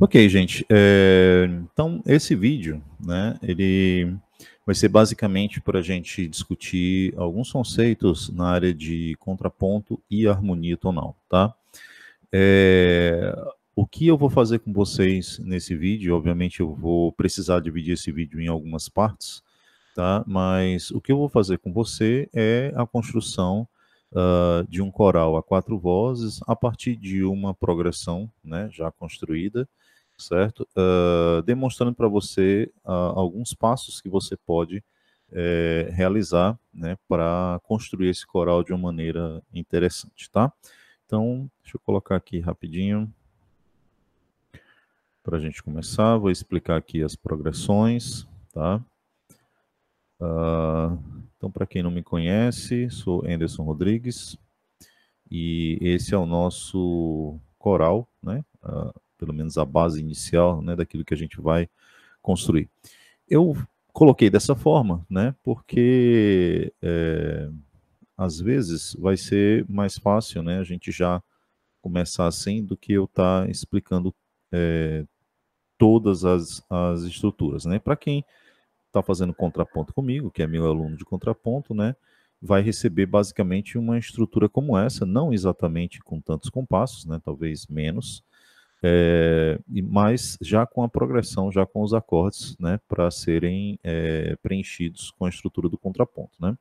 Ok, gente. É, então, esse vídeo, né, ele vai ser basicamente para a gente discutir alguns conceitos na área de contraponto e harmonia tonal, tá? É, o que eu vou fazer com vocês nesse vídeo, obviamente eu vou precisar dividir esse vídeo em algumas partes, tá? Mas o que eu vou fazer com você é a construção uh, de um coral a quatro vozes a partir de uma progressão, né, já construída, certo? Uh, demonstrando para você uh, alguns passos que você pode uh, realizar né, para construir esse coral de uma maneira interessante, tá? Então, deixa eu colocar aqui rapidinho para a gente começar. Vou explicar aqui as progressões, tá? Ah, então, para quem não me conhece, sou Anderson Rodrigues e esse é o nosso coral, né? pelo menos a base inicial né, daquilo que a gente vai construir. Eu coloquei dessa forma, né, porque é, às vezes vai ser mais fácil né, a gente já começar assim do que eu estar tá explicando é, todas as, as estruturas. Né? Para quem está fazendo contraponto comigo, que é meu aluno de contraponto, né, vai receber basicamente uma estrutura como essa, não exatamente com tantos compassos, né, talvez menos, é, mas já com a progressão, já com os acordes, né, para serem é, preenchidos com a estrutura do contraponto, né?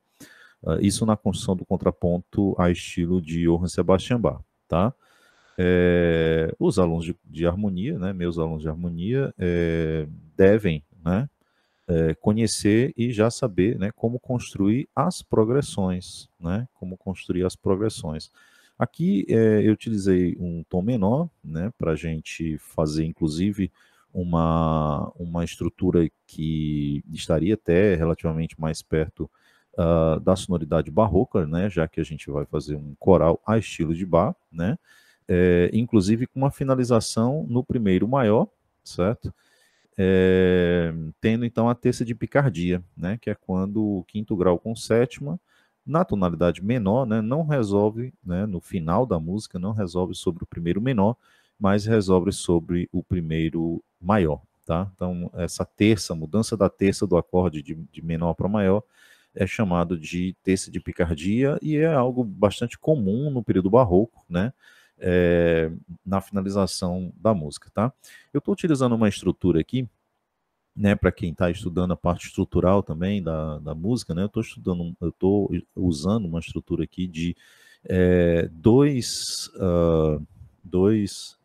Ah, isso na construção do contraponto a estilo de Johann Sebastian Bach, tá? É, os alunos de, de, harmonia, né, meus alunos de harmonia, é, devem né, é, conhecer e já saber né, como construir as progressões, né, como construir as progressões. Aqui é, eu utilizei um tom menor, né, para a gente fazer, inclusive, uma, uma estrutura que estaria até relativamente mais perto uh, da sonoridade barroca, né, já que a gente vai fazer um coral a estilo de bar, né, é, inclusive com uma finalização no primeiro maior, certo? É, tendo então a terça de picardia, né, que é quando o quinto grau com sétima na tonalidade menor, né, não resolve, né, no final da música, não resolve sobre o primeiro menor, mas resolve sobre o primeiro maior, tá? Então, essa terça, mudança da terça do acorde de, de menor para maior, é chamado de terça de picardia e é algo bastante comum no período barroco, né? É, na finalização da música, tá? Eu estou utilizando uma estrutura aqui né, para quem está estudando a parte estrutural também da, da música, né, eu estou estudando, eu estou usando uma estrutura aqui de é, dois, uh, dois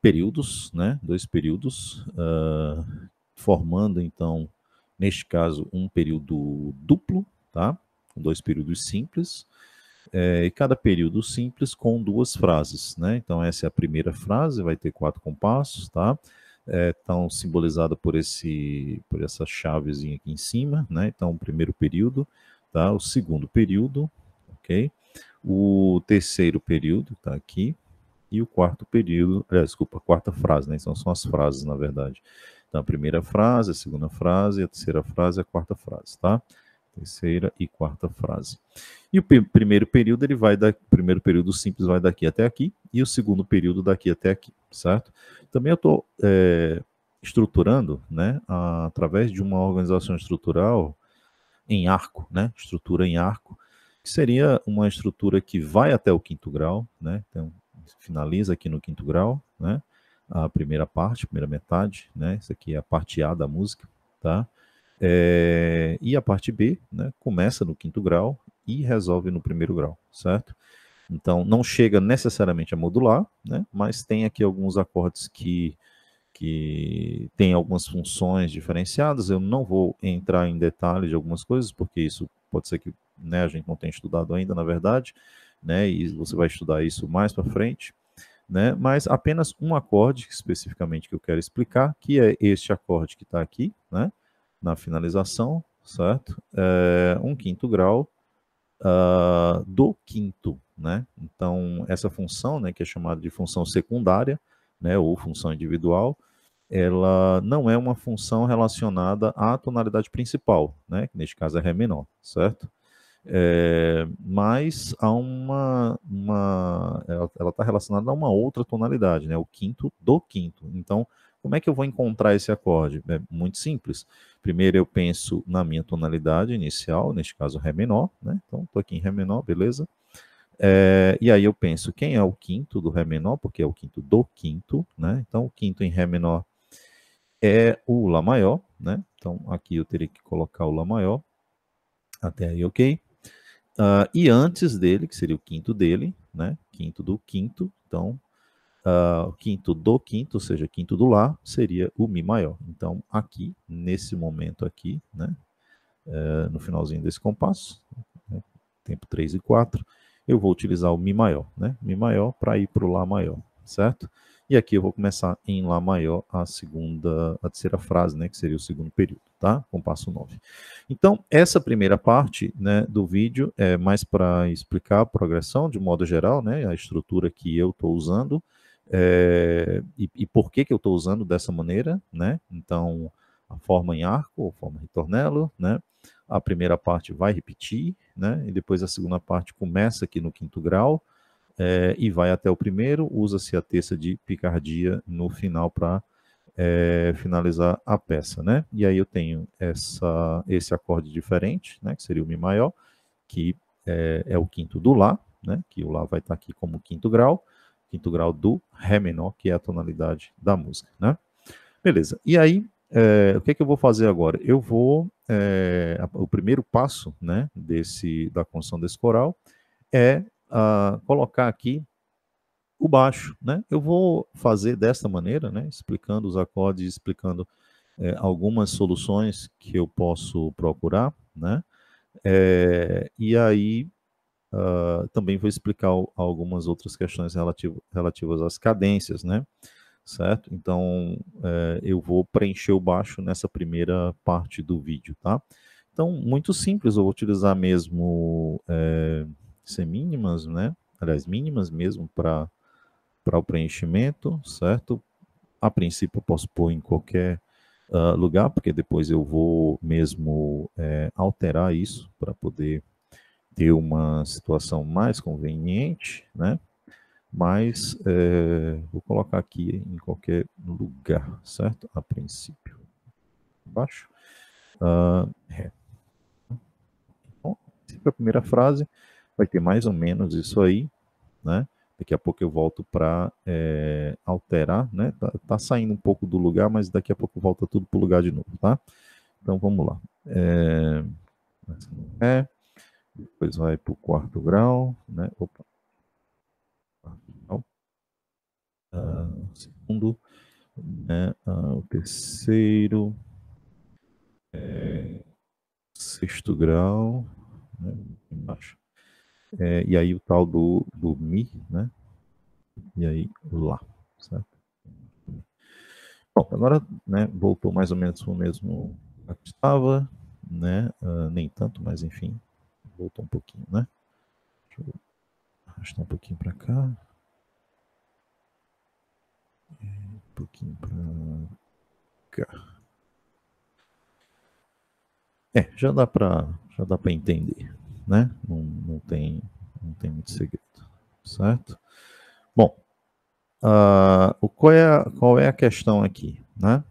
períodos, né, dois períodos, uh, formando então, neste caso, um período duplo, tá, dois períodos simples, é, e cada período simples com duas frases, né, então essa é a primeira frase, vai ter quatro compassos, tá, estão é, simbolizadas por, esse, por essa chavezinha aqui em cima, né? Então, o primeiro período, tá? O segundo período, ok? O terceiro período, está aqui. E o quarto período, é, desculpa, a quarta frase, né? Então, são as frases, na verdade. Então, a primeira frase, a segunda frase, a terceira frase, a quarta frase, tá? terceira e quarta frase. E o primeiro período ele vai da primeiro período simples vai daqui até aqui e o segundo período daqui até aqui, certo? Também eu estou é, estruturando, né, a, através de uma organização estrutural em arco, né, estrutura em arco, que seria uma estrutura que vai até o quinto grau, né, então finaliza aqui no quinto grau, né, a primeira parte, primeira metade, né, isso aqui é a parte A da música, tá? É, e a parte B né, começa no quinto grau e resolve no primeiro grau, certo? Então, não chega necessariamente a modular, né, mas tem aqui alguns acordes que, que têm algumas funções diferenciadas. Eu não vou entrar em detalhes de algumas coisas, porque isso pode ser que né, a gente não tenha estudado ainda, na verdade, né, e você vai estudar isso mais para frente. Né, mas apenas um acorde especificamente que eu quero explicar, que é este acorde que está aqui, né, na finalização, certo? É, um quinto grau uh, do quinto, né? Então, essa função, né, que é chamada de função secundária, né, ou função individual, ela não é uma função relacionada à tonalidade principal, né, que neste caso é Ré menor, certo? É, mas há uma, uma ela está relacionada a uma outra tonalidade, né, o quinto do quinto. Então, como é que eu vou encontrar esse acorde? É muito simples. Primeiro eu penso na minha tonalidade inicial, neste caso Ré menor, né? Então, estou aqui em Ré menor, beleza? É, e aí eu penso quem é o quinto do Ré menor, porque é o quinto do quinto, né? Então, o quinto em Ré menor é o Lá maior, né? Então, aqui eu teria que colocar o Lá maior. Até aí, ok. Uh, e antes dele, que seria o quinto dele, né? Quinto do quinto. Então, Uh, quinto do quinto, ou seja, quinto do Lá, seria o Mi maior. Então, aqui, nesse momento aqui, né, uh, no finalzinho desse compasso, né, tempo 3 e 4, eu vou utilizar o Mi maior, né, Mi maior para ir para o Lá maior, certo? E aqui eu vou começar em Lá maior a segunda, a terceira frase, né, que seria o segundo período, tá? Compasso 9. Então, essa primeira parte, né, do vídeo é mais para explicar a progressão de modo geral, né, a estrutura que eu estou usando, é, e, e, por que, que eu estou usando dessa maneira, né? Então, a forma em arco, a forma ritornelo, né? A primeira parte vai repetir, né? E depois a segunda parte começa aqui no quinto grau é, e vai até o primeiro, usa-se a terça de picardia no final para é, eh, finalizar a peça, né? E aí eu tenho essa, esse acorde diferente, né? Que seria o Mi maior, que é, é o quinto do Lá, né? Que o Lá vai estar tá aqui como quinto grau, quinto grau do Ré menor, que é a tonalidade da música, né? Beleza. E aí, é, o que, é que eu vou fazer agora? Eu vou. É, o primeiro passo né, desse, da construção desse coral é a, ah, colocar aqui o baixo. Né? Eu vou fazer desta maneira, né, explicando os acordes, explicando é, algumas soluções que eu posso procurar. Né? É, e aí Uh, também vou explicar algumas outras questões relativo, relativas às cadências, né? Certo? Então, é, eu vou preencher o baixo nessa primeira parte do vídeo, tá? Então, muito simples, eu vou utilizar mesmo é, semínimas, né? Aliás, mínimas mesmo para o preenchimento, certo? A princípio, eu posso pôr em qualquer uh, lugar, porque depois eu vou mesmo é, alterar isso para poder ter uma situação mais conveniente, né? Mas é, vou colocar aqui em qualquer lugar, certo? A princípio. Baixo. Uh, é. Bom, a primeira frase vai ter mais ou menos isso aí, né? Daqui a pouco eu volto para é, eh, alterar, né? Tá, tá, saindo um pouco do lugar, mas daqui a pouco volta tudo para o lugar de novo, tá? Então vamos lá. Eh, é, é depois vai para o quarto grau, né? Opa. Quarto grau. o ah, segundo, né? Ah, o terceiro, é, sexto grau, né? embaixo. É, e aí o tal do, do Mi, né? E aí Lá, certo? Bom, agora né, voltou mais ou menos o mesmo que estava, né? Uh, nem tanto, mas enfim, voltou um pouquinho, né? Deixa eu arrastar um pouquinho para cá. Um pouquinho para cá. É, já dá para já dá para entender, né? Não, não tem não tem muito segredo, certo? Bom, uh, qual, é a, qual é a questão aqui, né?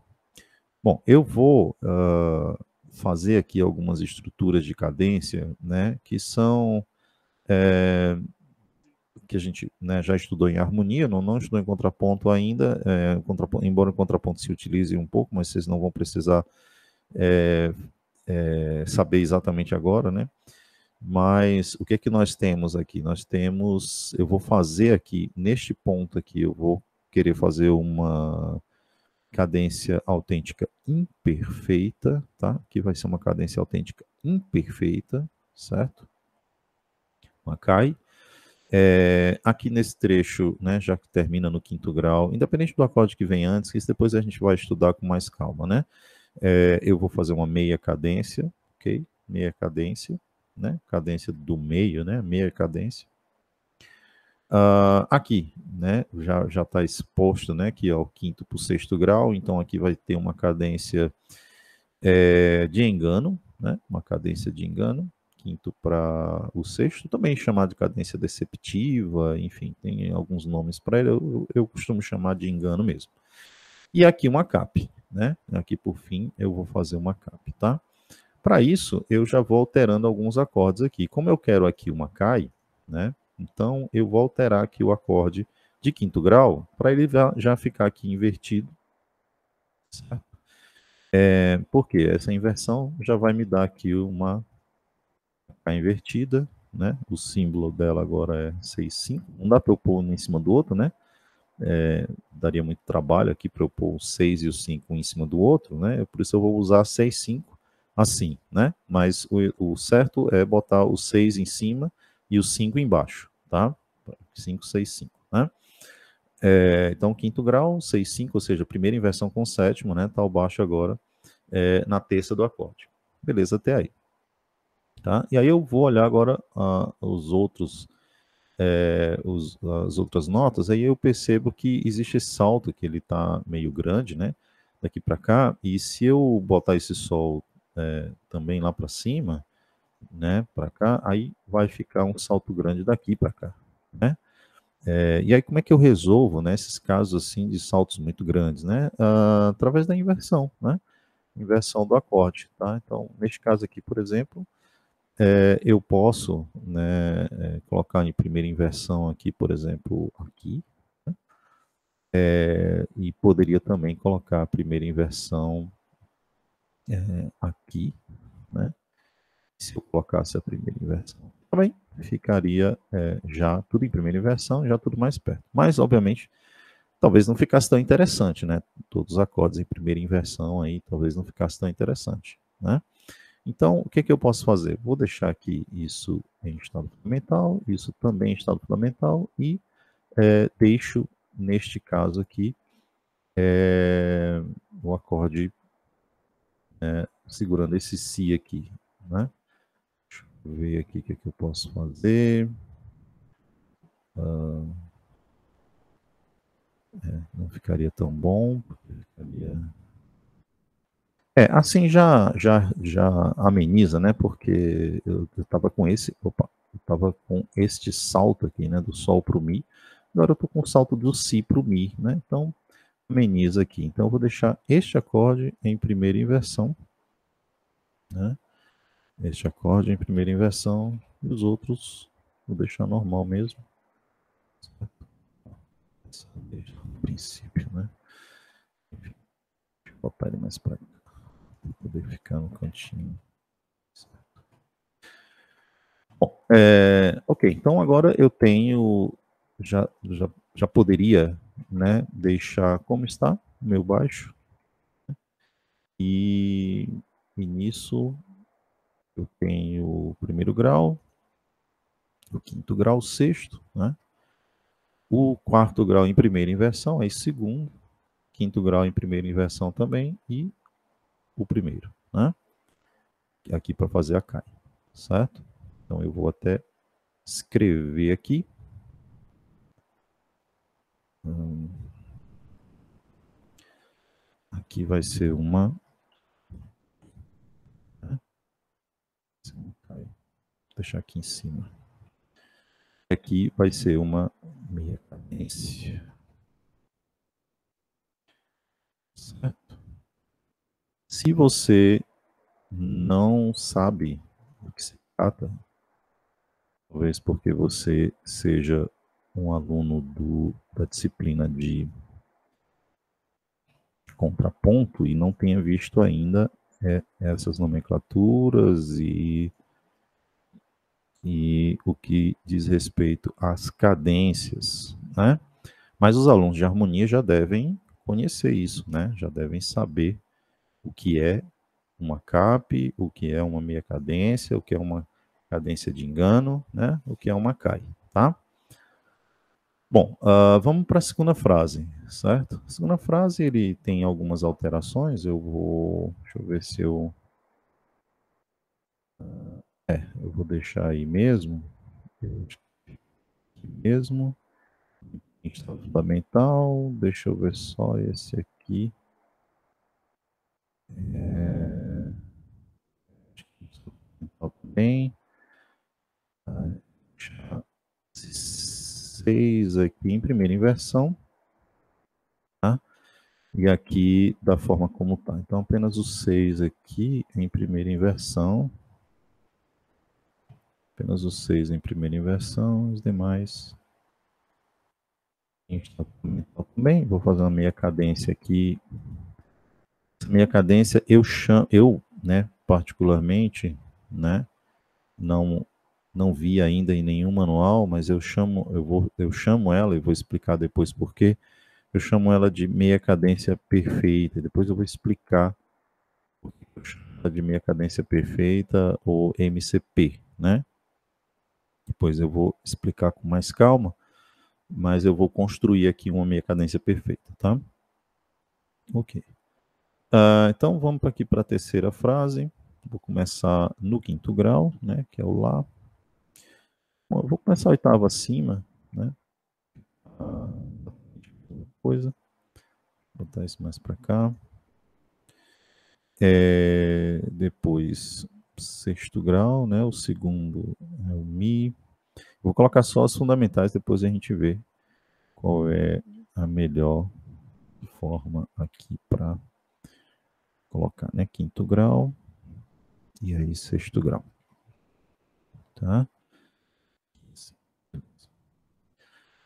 Bom, eu vou uh, fazer aqui algumas estruturas de cadência, né, que são é, que a gente né, já estudou em harmonia, não, não estudou em contraponto ainda, é, contraponto, embora o contraponto se utilize um pouco, mas vocês não vão precisar é, é, saber exatamente agora, né? Mas o que é que nós temos aqui? Nós temos, eu vou fazer aqui, neste ponto aqui, eu vou querer fazer uma, cadência autêntica imperfeita, tá? Que vai ser uma cadência autêntica imperfeita, certo? Macai. É, aqui nesse trecho, né, já que termina no quinto grau, independente do acorde que vem antes, que isso depois a gente vai estudar com mais calma, né? É, eu vou fazer uma meia cadência, ok? Meia cadência, né? Cadência do meio, né? Meia cadência. Uh, aqui, né, já já está exposto, né, que é o quinto para o sexto grau, então aqui vai ter uma cadência é, de engano, né, uma cadência de engano, quinto para o sexto, também chamado de cadência deceptiva, enfim, tem alguns nomes para ele, eu, eu, costumo chamar de engano mesmo. E aqui uma cap, né, aqui por fim eu vou fazer uma cap, tá? Para isso, eu já vou alterando alguns acordes aqui. Como eu quero aqui uma cai, né, então, eu vou alterar aqui o acorde de quinto grau para ele já ficar aqui invertido. É, porque essa inversão já vai me dar aqui uma K invertida, né? O símbolo dela agora é 6, 5. Não dá para eu pôr um em cima do outro, né? É, daria muito trabalho aqui para eu pôr o 6 e o 5 um em cima do outro, né? Por isso eu vou usar 6, 5 assim, né? Mas o, o certo é botar o 6 em cima e o 5 embaixo, tá? 5, 6, 5, né? É, então, quinto grau, 6, 5, ou seja, primeira inversão com sétimo, né? Tá o baixo agora é, na terça do acorde. Beleza, até aí. Tá? E aí eu vou olhar agora ah, os outros, é, os, as outras notas, aí eu percebo que existe esse salto, que ele tá meio grande, né? Daqui para cá, e se eu botar esse sol é, também lá para cima, né, para cá, aí vai ficar um salto grande daqui para cá, né? É, e aí como é que eu resolvo, né, esses casos assim de saltos muito grandes, né? Ah, através da inversão, né? Inversão do acorde, tá? Então, neste caso aqui, por exemplo, é, eu posso, né, é, colocar em primeira inversão aqui, por exemplo, aqui, né? É, e poderia também colocar a primeira inversão é, aqui, né? se eu colocasse a primeira inversão também, tá ficaria é, já tudo em primeira inversão, já tudo mais perto. Mas, obviamente, talvez não ficasse tão interessante, né? Todos os acordes em primeira inversão aí, talvez não ficasse tão interessante, né? Então, o que, é que eu posso fazer? Vou deixar aqui isso em estado fundamental, isso também em estado fundamental, e é, deixo, neste caso aqui, é, o acorde é, segurando esse Si aqui, né? ver aqui o que, é que eu posso fazer. Ah, é, não ficaria tão bom. Ficaria... É, assim já, já, já ameniza, né? Porque eu estava com esse. Opa, eu estava com este salto aqui, né? Do Sol para o Mi. Agora eu estou com o salto do Si para o Mi, né? Então ameniza aqui. Então eu vou deixar este acorde em primeira inversão. Né? este acorde em primeira inversão e os outros vou deixar normal mesmo. Saber o princípio, né? Enfim, deixa eu botar ele mais para cá, para poder ficar no cantinho. Bom, é, ok, então agora eu tenho, já, já, já poderia né, deixar como está o meu baixo. Né? E, e nisso eu tenho o primeiro grau, o quinto grau, o sexto, né? O quarto grau em primeira inversão, aí segundo, quinto grau em primeira inversão também e o primeiro, né? Aqui para fazer a CAI, certo? Então eu vou até escrever aqui. Hum. Aqui vai ser uma deixar aqui em cima. Aqui vai ser uma meia cadência. Certo? Se você não sabe do que se trata, talvez porque você seja um aluno do, da disciplina de contraponto e não tenha visto ainda é, essas nomenclaturas e e o que diz respeito às cadências, né? Mas os alunos de harmonia já devem conhecer isso, né? Já devem saber o que é uma CAP, o que é uma meia cadência, o que é uma cadência de engano, né? O que é uma CAI, tá? Bom, uh, vamos para a segunda frase, certo? A segunda frase ele tem algumas alterações. Eu vou, deixa eu ver se eu uh, é, eu vou deixar aí mesmo. Mesmo. Estado fundamental. Deixa eu ver só esse aqui. É... Bem. Seis aqui em primeira inversão. Tá? E aqui da forma como está. Então apenas o 6 aqui em primeira inversão. Apenas os seis em primeira inversão, os demais também. Tá tá vou fazer uma meia cadência aqui. Essa meia cadência eu chamo, eu, né, particularmente, né, não não vi ainda em nenhum manual, mas eu chamo, eu vou, eu chamo ela e vou explicar depois por quê. Eu chamo ela de meia cadência perfeita. Depois eu vou explicar por que eu chamo ela de meia cadência perfeita ou MCP, né? Depois eu vou explicar com mais calma, mas eu vou construir aqui uma minha cadência perfeita, tá? Ok. Uh, então vamos aqui para a terceira frase. Vou começar no quinto grau, né, que é o Lá. Bom, eu vou começar a oitava acima, né? Ah, coisa. Vou botar isso mais para cá. É, depois sexto grau, né? O segundo é o Mi. Vou colocar só as fundamentais, depois a gente vê qual é a melhor forma aqui para colocar, né? Quinto grau e aí sexto grau, tá?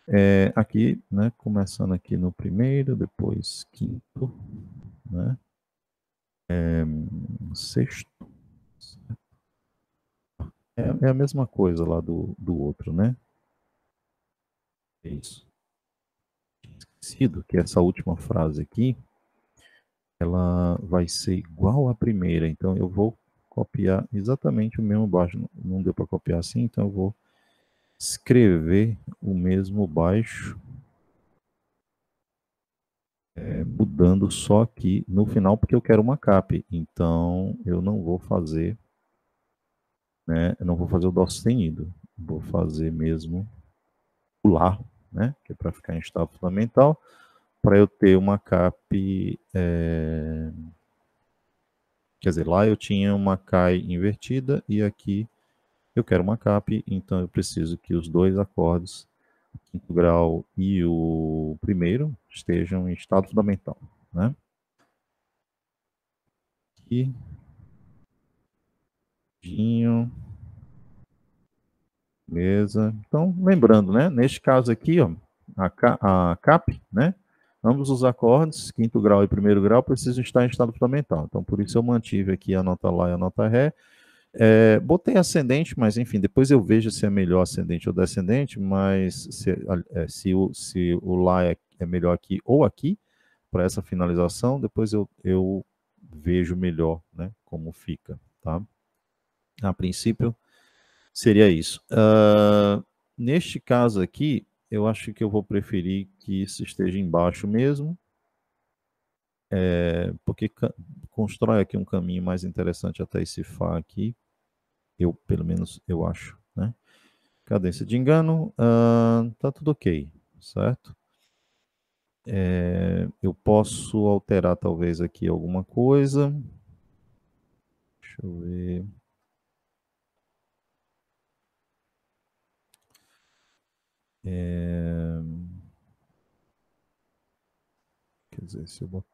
É, aqui, né? Começando aqui no primeiro, depois quinto, né? É, sexto é a mesma coisa lá do, do outro, né? É isso. Esquecido que essa última frase aqui, ela vai ser igual à primeira. Então, eu vou copiar exatamente o mesmo baixo. Não deu para copiar assim, então eu vou escrever o mesmo baixo, é, mudando só aqui no final, porque eu quero uma cap. Então, eu não vou fazer né? Eu não vou fazer o dó sustenido, vou fazer mesmo o lá, né? Que é para ficar em estado fundamental, para eu ter uma cap, é... quer dizer, lá eu tinha uma cai invertida e aqui eu quero uma cap, então eu preciso que os dois acordes, o quinto grau e o primeiro, estejam em estado fundamental, né? E Vinho. Beleza. Então, lembrando, né? Neste caso aqui, ó, a, a CAP, né? Ambos os acordes, quinto grau e primeiro grau, precisam estar em estado fundamental. Então, por isso eu mantive aqui a nota Lá e a nota Ré. É, botei ascendente, mas enfim, depois eu vejo se é melhor ascendente ou descendente, mas se, é, se, o, se o Lá é, é melhor aqui ou aqui, para essa finalização, depois eu, eu vejo melhor né, como fica. Tá? a princípio, seria isso. Uh, neste caso aqui, eu acho que eu vou preferir que isso esteja embaixo mesmo, é, porque constrói aqui um caminho mais interessante até esse Fá aqui, eu, pelo menos, eu acho, né? Cadência de engano, uh, tá tudo ok, certo? É, eu posso alterar talvez aqui alguma coisa. Deixa eu ver. dizer, se eu botar.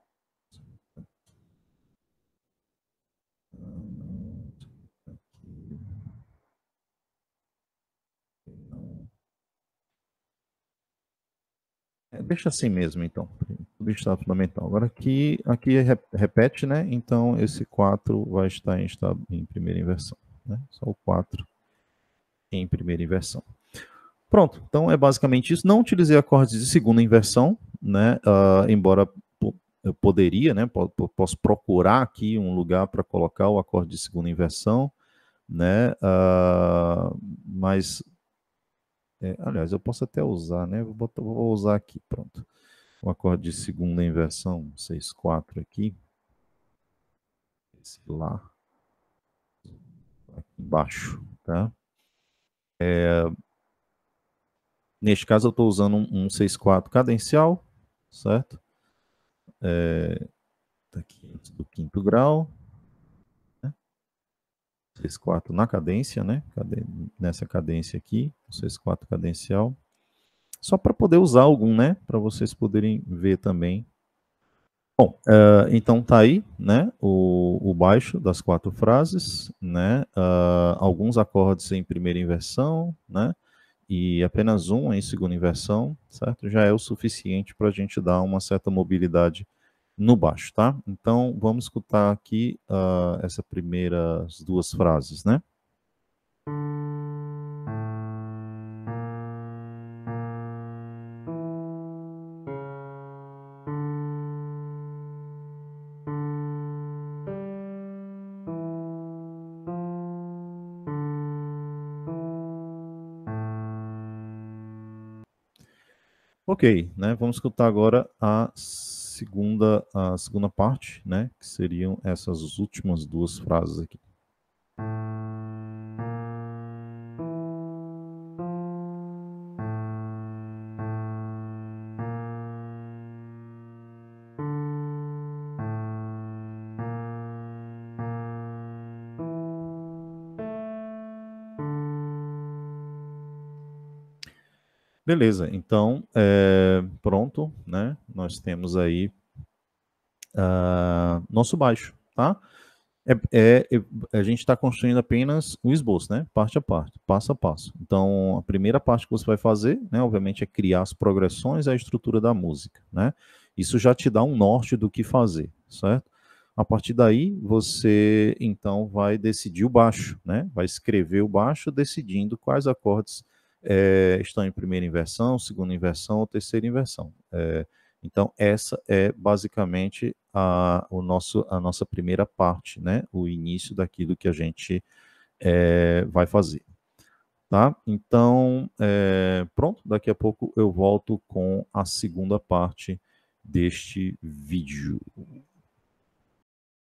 É, deixa assim mesmo, então. Tudo está fundamental. Agora aqui, aqui é repete, né? Então esse 4 vai estar em, estado, em primeira inversão. Né? Só o 4 em primeira inversão. Pronto, então é basicamente isso. Não utilizei acordes de segunda inversão, né? Uh, embora eu poderia, né? Posso procurar aqui um lugar para colocar o acorde de segunda inversão, né? Uh, mas, é, aliás, eu posso até usar, né? Vou, botar, vou usar aqui, pronto. O acorde de segunda inversão, 6, 4 aqui. Esse lá. Aqui embaixo, tá? É, neste caso, eu estou usando um, um 6, 4 cadencial, certo? é, tá aqui do quinto grau. Né? Seis 4 na cadência, né? Nessa cadência aqui, seis 4 cadencial. Só para poder usar algum, né? Para vocês poderem ver também. Bom, uh, então tá aí, né? O, o, baixo das quatro frases, né? Uh, alguns acordes em primeira inversão, né? e apenas um em segunda inversão, certo? Já é o suficiente para a gente dar uma certa mobilidade no baixo, tá? Então, vamos escutar aqui uh, ah, essas primeiras duas frases, né? Ok, né? Vamos escutar agora a segunda, a segunda parte, né? Que seriam essas últimas duas frases aqui. Beleza, então, é, pronto, né? Nós temos aí uh, nosso baixo, tá? É, é, é a gente está construindo apenas o esboço, né? Parte a parte, passo a passo. Então, a primeira parte que você vai fazer, né? Obviamente, é criar as progressões e a estrutura da música, né? Isso já te dá um norte do que fazer, certo? A partir daí, você, então, vai decidir o baixo, né? Vai escrever o baixo decidindo quais acordes é, estão em primeira inversão, segunda inversão ou terceira inversão. É, então, essa é basicamente a, o nosso, a nossa primeira parte, né? o início daquilo que a gente é, vai fazer. Tá? Então, é, pronto, daqui a pouco eu volto com a segunda parte deste vídeo.